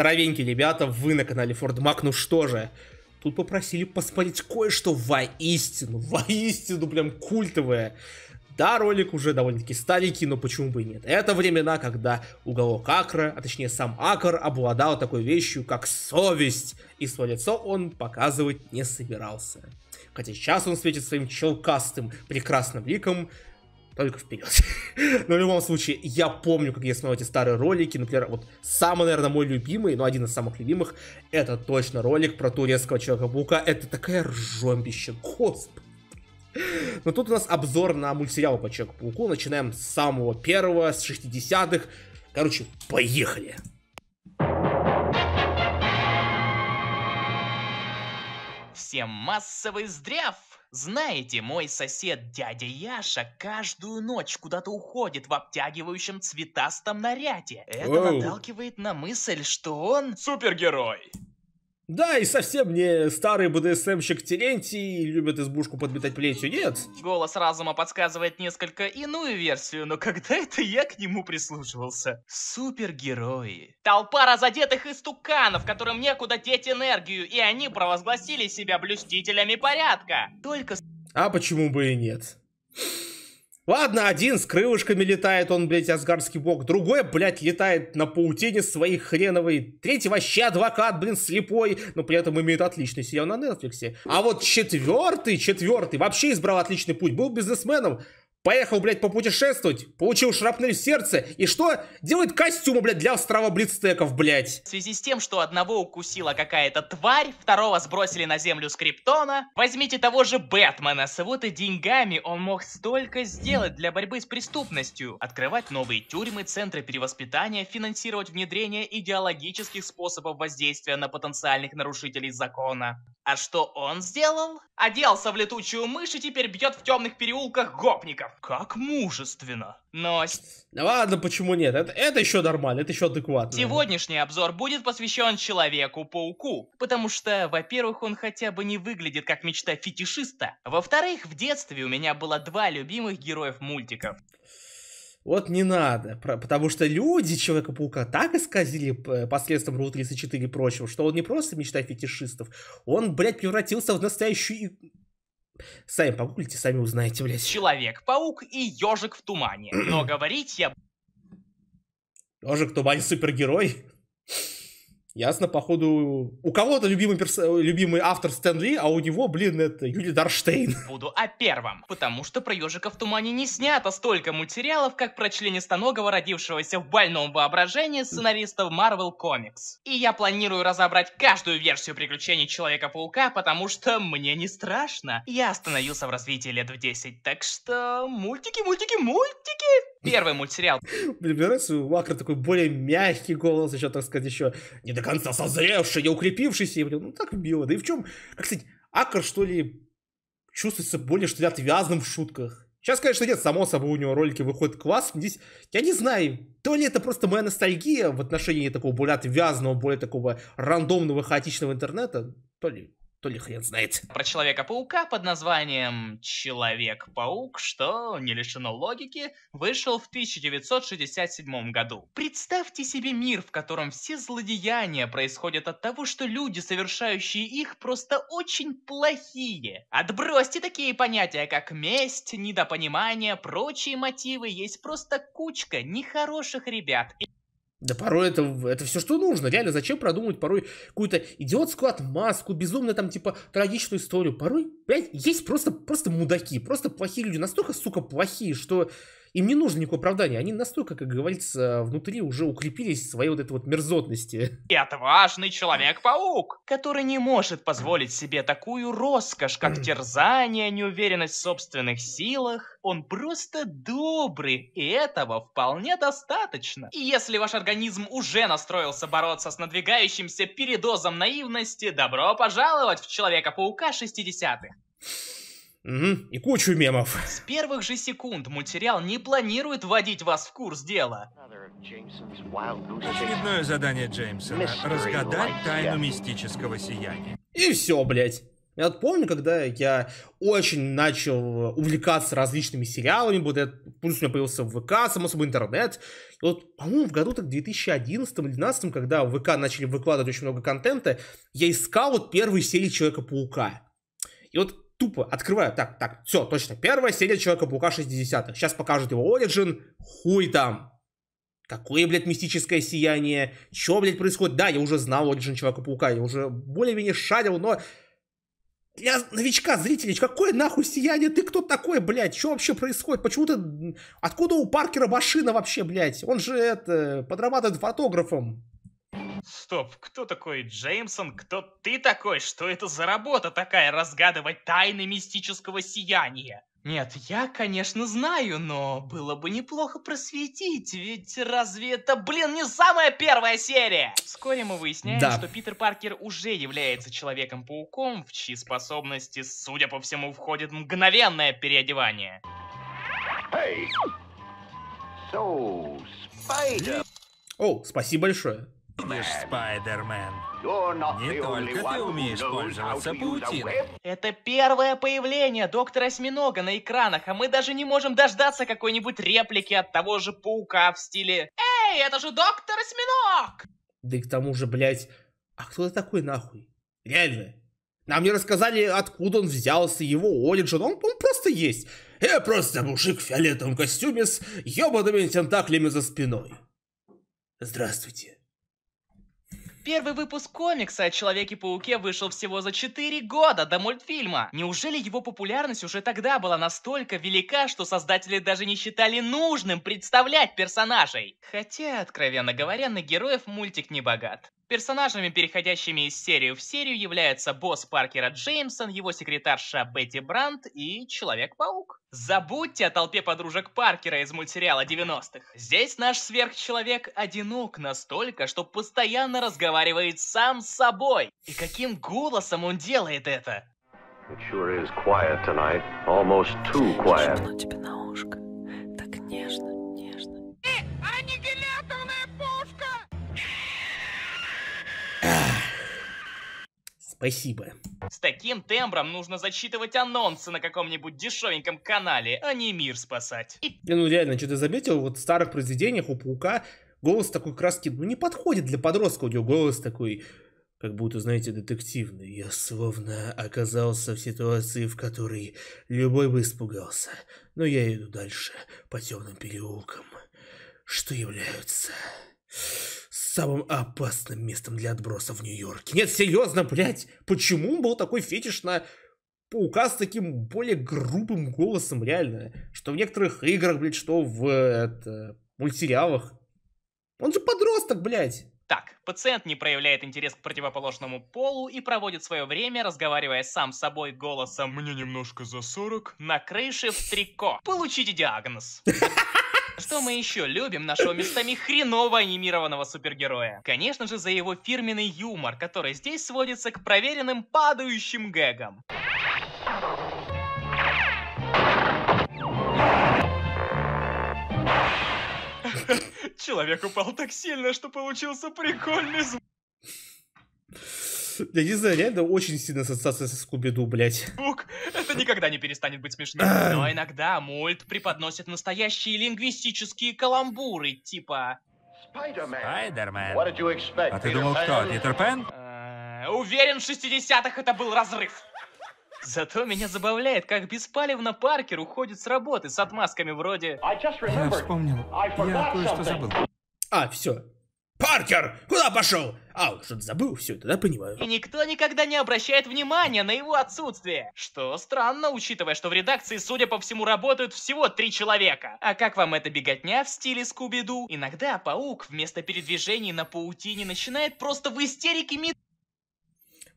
Здоровенькие ребята, вы на канале Ford Mac, ну что же. Тут попросили посмотреть кое-что воистину, воистину прям культовое. Да, ролик уже довольно-таки старенький, но почему бы и нет. Это времена, когда уголок Акра, а точнее сам Акр, обладал такой вещью, как совесть, и свое лицо он показывать не собирался. Хотя сейчас он светит своим челкастым, прекрасным ликом, только вперед. но в любом случае, я помню, как я смотрел эти старые ролики. Например, вот самый, наверное, мой любимый, но один из самых любимых, это точно ролик про турецкого Человека-паука. Это такая ржомбище, господи. Но тут у нас обзор на мультсериал по Человеку-пауку. Начинаем с самого первого, с 60-х. Короче, поехали. Всем массовый здрав! Знаете, мой сосед дядя Яша каждую ночь куда-то уходит в обтягивающем цветастом наряде. Это Оу. наталкивает на мысль, что он... Супергерой! Да, и совсем не старый БДСМщик Терентий любит избушку подметать плетью, нет. Голос разума подсказывает несколько иную версию, но когда это я к нему прислушивался? Супергерои. Толпа разодетых истуканов, которым некуда деть энергию, и они провозгласили себя блюстителями порядка. Только... А почему бы и нет? Ладно, один с крылышками летает, он, блядь, асгарский бог. Другой, блядь, летает на паутине своей хреновой. Третий вообще адвокат, блин, слепой, но при этом имеет отличный сериал на Netflix. А вот четвертый, четвертый вообще избрал отличный путь. Был бизнесменом, Поехал, блядь, попутешествовать, получил шрапнель в сердце, и что? Делает костюмы, блядь, для острова блицтеков, блядь. В связи с тем, что одного укусила какая-то тварь, второго сбросили на землю скриптона, возьмите того же Бэтмена, с его-то деньгами он мог столько сделать для борьбы с преступностью. Открывать новые тюрьмы, центры перевоспитания, финансировать внедрение идеологических способов воздействия на потенциальных нарушителей закона. А что он сделал? Оделся в летучую мышь и теперь бьет в темных переулках гопников. Как мужественно. Но... Да ладно, почему нет? Это, это еще нормально, это еще адекватно. Сегодняшний обзор будет посвящен Человеку-пауку. Потому что, во-первых, он хотя бы не выглядит как мечта фетишиста. Во-вторых, в детстве у меня было два любимых героев мультиков вот не надо, потому что люди Человека-паука так исказили посредством Ру 34 и прочего, что он не просто мечта фетишистов, он, блядь, превратился в настоящую... Сами погуглите, сами узнаете, блядь. Человек-паук и ежик в тумане. Но говорить я... Ежик в тумане супергерой? Ясно, походу, у кого-то любимый, перс... любимый автор Стэнли, а у него, блин, это Юли Дарштейн. Буду о первом, потому что про ежика в тумане не снято столько мультсериалов, как про членистоногого, родившегося в больном воображении сценаристов Marvel Comics. И я планирую разобрать каждую версию приключений Человека-паука, потому что мне не страшно. Я остановился в развитии лет в 10, так что мультики, мультики, мультики! Первый мультсериал. Блин, мне нравится, у Акра такой более мягкий голос, еще, так сказать, еще не до конца созревший, я укрепившийся, я говорю, ну так мило. Да и в чем, а, как сказать, Акр, что ли, чувствуется более, что ли, отвязным в шутках. Сейчас, конечно, нет, само собой, у него ролики выходят класс. Здесь, я не знаю, то ли это просто моя ностальгия в отношении такого более отвязного, более такого рандомного, хаотичного интернета, то ли то ли хрен знает. Про Человека-паука под названием «Человек-паук», что не лишено логики, вышел в 1967 году. Представьте себе мир, в котором все злодеяния происходят от того, что люди, совершающие их, просто очень плохие. Отбросьте такие понятия, как месть, недопонимание, прочие мотивы, есть просто кучка нехороших ребят. Да порой это, это все, что нужно. Реально, зачем продумывать порой какую-то идиотскую отмазку, безумно там, типа, трагичную историю. Порой, блядь, есть просто, просто мудаки, просто плохие люди. Настолько, сука, плохие, что им не нужно никакого оправдания. Они настолько, как говорится, внутри уже укрепились в своей вот этой вот мерзотности. И отважный Человек-паук, который не может позволить себе такую роскошь, как терзание, неуверенность в собственных силах. Он просто добрый, и этого вполне достаточно. И если ваш организм уже настроился бороться с надвигающимся передозом наивности, добро пожаловать в Человека-паука 60-х. Угу, и кучу мемов. С первых же секунд мультсериал не планирует вводить вас в курс дела. Очередное задание Джеймсона — разгадать тайну мистического сияния. И все, блядь. Я вот помню, когда я очень начал увлекаться различными сериалами, вот этот плюс у меня появился ВК, само собой интернет. И вот, по-моему, в году так 2011 или 2012, когда в ВК начали выкладывать очень много контента, я искал вот первые серии Человека-паука. И вот тупо открываю, так, так, все, точно, первая серия Человека-паука 60-х, сейчас покажут его Origin, хуй там. Какое, блядь, мистическое сияние, что, блядь, происходит? Да, я уже знал Origin Человека-паука, я уже более-менее шарил, но для новичка, зрителей, какое нахуй сияние, ты кто такой, блядь, что вообще происходит, почему ты, откуда у Паркера машина вообще, блядь, он же, это, подрабатывает фотографом, Стоп, кто такой Джеймсон? Кто ты такой? Что это за работа такая, разгадывать тайны мистического сияния? Нет, я, конечно, знаю, но было бы неплохо просветить, ведь разве это, блин, не самая первая серия? Вскоре мы выясняем, да. что Питер Паркер уже является Человеком-пауком, в чьи способности, судя по всему, входит мгновенное переодевание. Hey. So, О, oh, спасибо большое. Видишь, Спайдермен, не только ты умеешь пользоваться паутиной. Это первое появление Доктора Осьминога на экранах, а мы даже не можем дождаться какой-нибудь реплики от того же Паука в стиле «Эй, это же Доктор Осьминог!» Да и к тому же, блядь, а кто ты такой нахуй? Реально. Нам не рассказали, откуда он взялся, его оригин, он, он просто есть. Я э, просто мужик в фиолетовом костюме с ёбаными тентаклями за спиной. Здравствуйте. Первый выпуск комикса о Человеке-пауке вышел всего за 4 года до мультфильма. Неужели его популярность уже тогда была настолько велика, что создатели даже не считали нужным представлять персонажей? Хотя, откровенно говоря, на героев мультик не богат. Персонажами, переходящими из серии в серию, являются босс Паркера Джеймсон, его секретарша Бетти Брандт и Человек-паук. Забудьте о толпе подружек Паркера из мультсериала 90-х. Здесь наш сверхчеловек одинок настолько, что постоянно разговаривает сам с собой. И каким голосом он делает это? It sure is quiet tonight. Almost too quiet. Спасибо. С таким тембром нужно зачитывать анонсы на каком-нибудь дешевеньком канале, а не мир спасать. Ну реально, что ты заметил, вот в старых произведениях у Паука голос такой краски, ну не подходит для подростка, у него голос такой как будто, знаете, детективный. Я словно оказался в ситуации, в которой любой бы испугался. Но я иду дальше по темным переулкам, что являются с самым опасным местом для отброса в Нью-Йорке. Нет, серьезно, блядь, почему был такой фетиш на паука с таким более грубым голосом, реально? Что в некоторых играх, блядь, что в это, мультсериалах. Он же подросток, блядь. Так, пациент не проявляет интерес к противоположному полу и проводит свое время, разговаривая сам с собой голосом «Мне немножко за 40» на крыше в трико. Получите диагноз. Что мы еще любим нашего местами хреново анимированного супергероя? Конечно же, за его фирменный юмор, который здесь сводится к проверенным падающим гэгам. Человек упал так сильно, что получился прикольный звук. Я не знаю, реально очень сильно ассоциация со Скуби-Ду, блядь. Бук, это никогда не перестанет быть смешным. Но иногда мульт преподносит настоящие лингвистические каламбуры, типа... Спайдермен. А ты думал, кто? Питер Пен? Э, уверен, в 60-х это был разрыв. Зато меня забавляет, как беспалевно Паркер уходит с работы с отмазками вроде... Я вспомнил. Я кое-что забыл. А, все. Паркер, куда пошел? Ау, что-то забыл, все, тогда понимаю. И никто никогда не обращает внимания на его отсутствие. Что странно, учитывая, что в редакции, судя по всему, работают всего три человека. А как вам эта беготня в стиле Скуби-Ду? Иногда паук вместо передвижений на паутине начинает просто в истерике мит...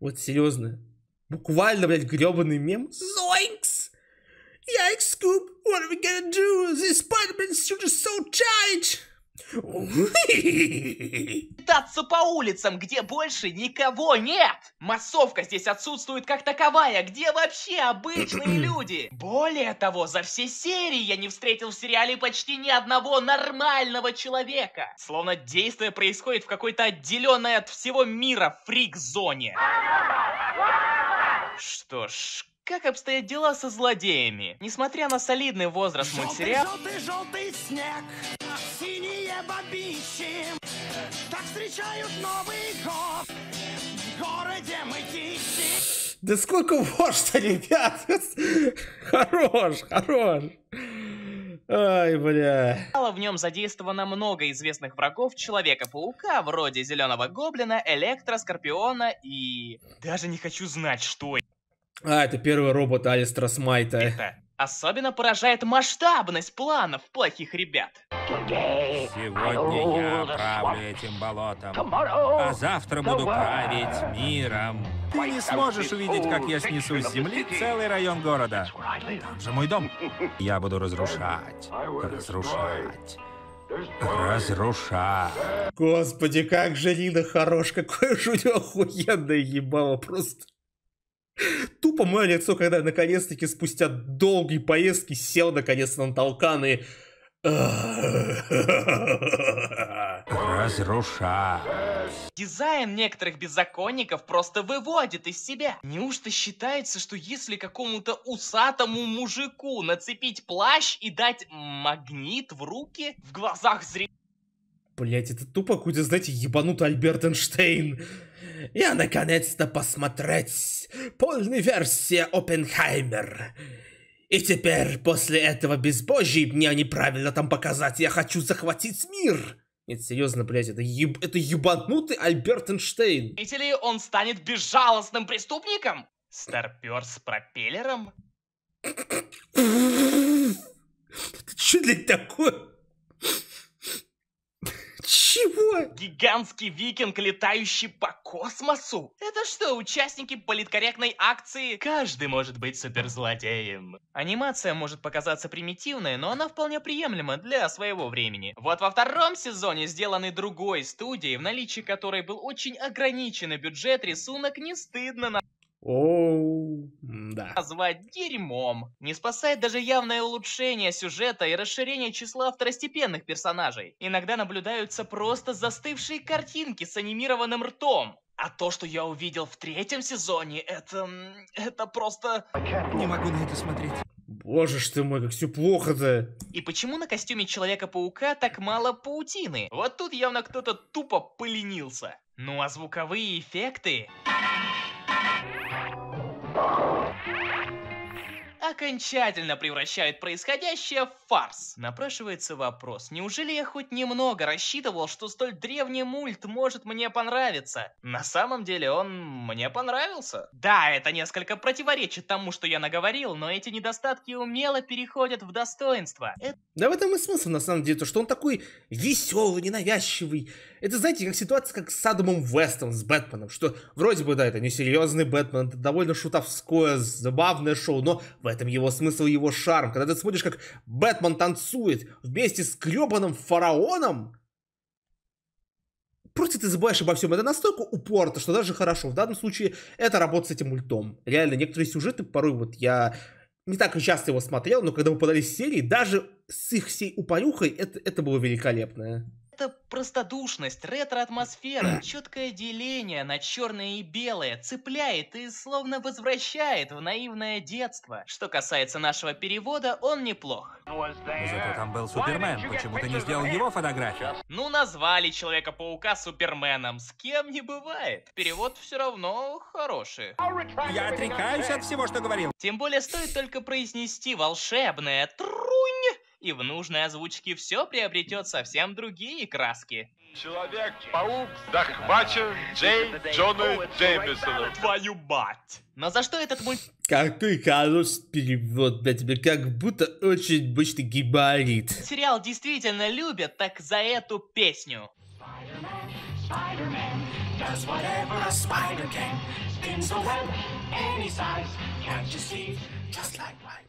Вот серьезно, буквально, блядь, гребаный мем. Зоинкс! я Scoop, what are we gonna do? This Spider-Man's suit is so tight! Питаться по улицам, где больше никого нет! Массовка здесь отсутствует как таковая, где вообще обычные люди? Более того, за все серии я не встретил в сериале почти ни одного нормального человека. Словно действие происходит в какой-то отделенной от всего мира фрик-зоне. Что ж, как обстоят дела со злодеями? Несмотря на солидный возраст мультсериала... Желтый, желтый, желтый снег, синий небо Так встречают Новый год В городе мы кищем Да сколько можно, ребят? Хорош, хорош. Ай, бля. В нем задействовано много известных врагов Человека-паука, вроде Зеленого Гоблина, Электро, Скорпиона и... Даже не хочу знать, что... А, это первый робот Алистра Смайта. Это Особенно поражает масштабность планов плохих ребят. Сегодня я правлю этим болотом, а завтра буду править миром. Ты не сможешь увидеть, как я снесу с земли целый район города. Там же мой дом. Я буду разрушать, разрушать. Разруша. Господи, как же Нина хорош, какое же у него охуенное ебало просто. Тупо мое лицо, когда наконец-таки спустя долгие поездки сел наконец на толкан и... Разруша. Дизайн некоторых беззаконников просто выводит из себя. Неужто считается, что если какому-то усатому мужику нацепить плащ и дать магнит в руки, в глазах зрителей... Блять, это тупо какой-то, знаете, ебанутый Альберт Эйнштейн я наконец-то посмотреть полную версию Оппенхаймер. И теперь, после этого безбожьей мне неправильно там показать, я хочу захватить мир. Нет, серьезно, блядь, это, еб... это ебанутый Альберт Эйнштейн. Видите ли, он станет безжалостным преступником? Старпер с пропеллером? Это что для такое? Чего? Гигантский викинг, летающий по космосу? Это что, участники политкорректной акции? Каждый может быть суперзлодеем. Анимация может показаться примитивной, но она вполне приемлема для своего времени. Вот во втором сезоне, сделаны другой студией, в наличии которой был очень ограниченный бюджет, рисунок не стыдно на... Оу, да. Назвать дерьмом. Не спасает даже явное улучшение сюжета и расширение числа второстепенных персонажей. Иногда наблюдаются просто застывшие картинки с анимированным ртом. А то, что я увидел в третьем сезоне, это... это просто... Не могу на это смотреть. Боже ж ты мой, как все плохо-то. И почему на костюме Человека-паука так мало паутины? Вот тут явно кто-то тупо поленился. Ну а звуковые эффекты... окончательно превращают происходящее в фарс. Напрашивается вопрос, неужели я хоть немного рассчитывал, что столь древний мульт может мне понравиться? На самом деле он мне понравился. Да, это несколько противоречит тому, что я наговорил, но эти недостатки умело переходят в достоинство. Это... Да в этом и смысл, на самом деле, то, что он такой веселый, ненавязчивый. Это, знаете, как ситуация, как с Садомом Вестом, с Бэтменом, что вроде бы, да, это несерьезный Бэтмен, это довольно шутовское, забавное шоу, но в этом этом его смысл, его шарм. Когда ты смотришь, как Бэтмен танцует вместе с гребаным фараоном, просто ты забываешь обо всем. Это настолько упорно, что даже хорошо. В данном случае это работа с этим мультом. Реально, некоторые сюжеты порой вот я не так часто его смотрел, но когда выпадали серии, даже с их всей упорюхой, это, это было великолепное. Это простодушность, ретро-атмосфера, четкое деление на черное и белое цепляет и словно возвращает в наивное детство. Что касается нашего перевода, он неплох. Зато там был Супермен, почему ты не сделал его фотографию? Ну, назвали Человека-паука Суперменом, с кем не бывает. Перевод все равно хороший. Я отрекаюсь от всего, что говорил. Тем более стоит только произнести волшебное тру и в нужной озвучке все приобретет совсем другие краски. Человек-паук захвачен Джей Джона Джеймисоном. Твою бать! Но за что этот мульт... Какой хороший перевод, для тебя? как будто очень быстро гибарит. Сериал действительно любят, так за эту песню. Spider-Man, Spider-Man does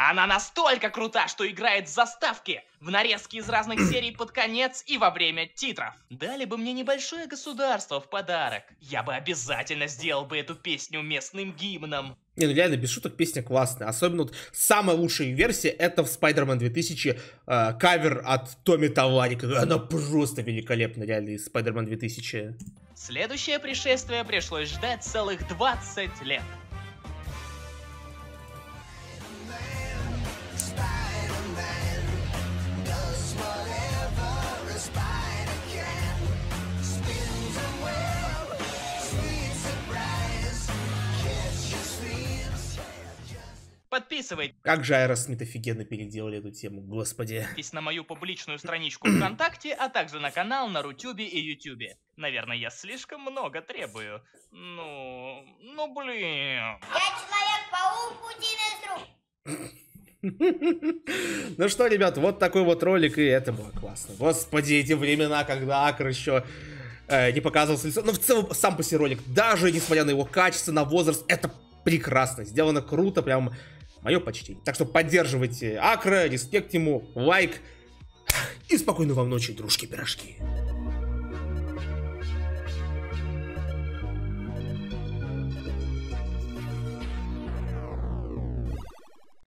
она настолько крута, что играет заставки в нарезки из разных серий под конец и во время титров. Дали бы мне небольшое государство в подарок. Я бы обязательно сделал бы эту песню местным гимном. Не, ну реально, без шуток, песня классная. Особенно вот самая лучшая версия это в Spider-Man 2000 э, кавер от Томми Таварика. Она просто великолепна, реально, из Spider-Man 2000. Следующее пришествие пришлось ждать целых 20 лет. подписывайтесь. Как же Аэросмит офигенно переделали эту тему, господи. на мою публичную страничку ВКонтакте, а также на канал на Рутюбе и Ютюбе. Наверное, я слишком много требую. Ну, ну блин. Я Человек-паук, паутина из рук. Ну что, ребят, вот такой вот ролик, и это было классно. Господи, эти времена, когда Акр еще э, не показывался лицо. Но ну, в целом, сам по себе ролик, даже несмотря на его качество, на возраст, это прекрасно. Сделано круто, прям Мое почти, Так что поддерживайте Акра, респект ему, лайк. И спокойной вам ночи, дружки-пирожки.